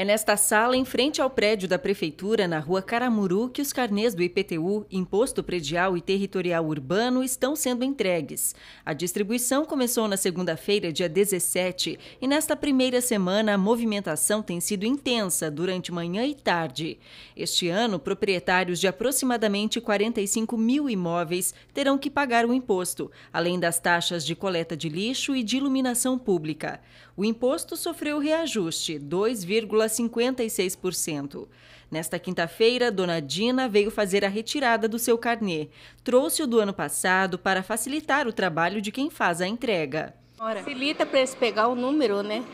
É nesta sala, em frente ao prédio da Prefeitura, na rua Caramuru, que os carnês do IPTU, Imposto Predial e Territorial Urbano, estão sendo entregues. A distribuição começou na segunda-feira, dia 17, e nesta primeira semana a movimentação tem sido intensa durante manhã e tarde. Este ano, proprietários de aproximadamente 45 mil imóveis terão que pagar o imposto, além das taxas de coleta de lixo e de iluminação pública. O imposto sofreu reajuste, 2,7%. 56%. Nesta quinta-feira, Dona Dina veio fazer a retirada do seu carnê. Trouxe o do ano passado para facilitar o trabalho de quem faz a entrega. Facilita para eles pegar o número, né?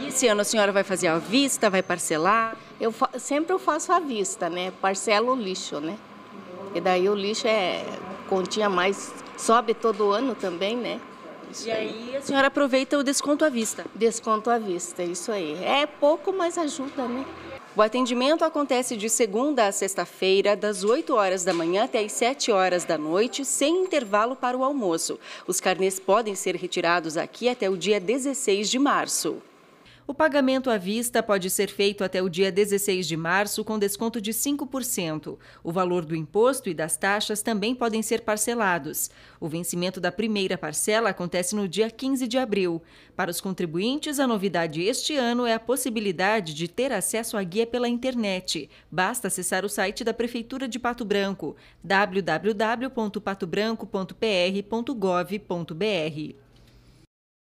E esse ano a senhora vai fazer à vista, vai parcelar? Eu sempre eu faço à vista, né? Parcelo o lixo, né? E daí o lixo é continha mais, sobe todo ano também, né? e aí. aí a senhora aproveita o desconto à vista. Desconto à vista, isso aí. É pouco, mas ajuda, né? O atendimento acontece de segunda a sexta-feira, das 8 horas da manhã até as 7 horas da noite, sem intervalo para o almoço. Os carnês podem ser retirados aqui até o dia 16 de março. O pagamento à vista pode ser feito até o dia 16 de março com desconto de 5%. O valor do imposto e das taxas também podem ser parcelados. O vencimento da primeira parcela acontece no dia 15 de abril. Para os contribuintes, a novidade este ano é a possibilidade de ter acesso à guia pela internet. Basta acessar o site da Prefeitura de Pato Branco, www.patobranco.pr.gov.br.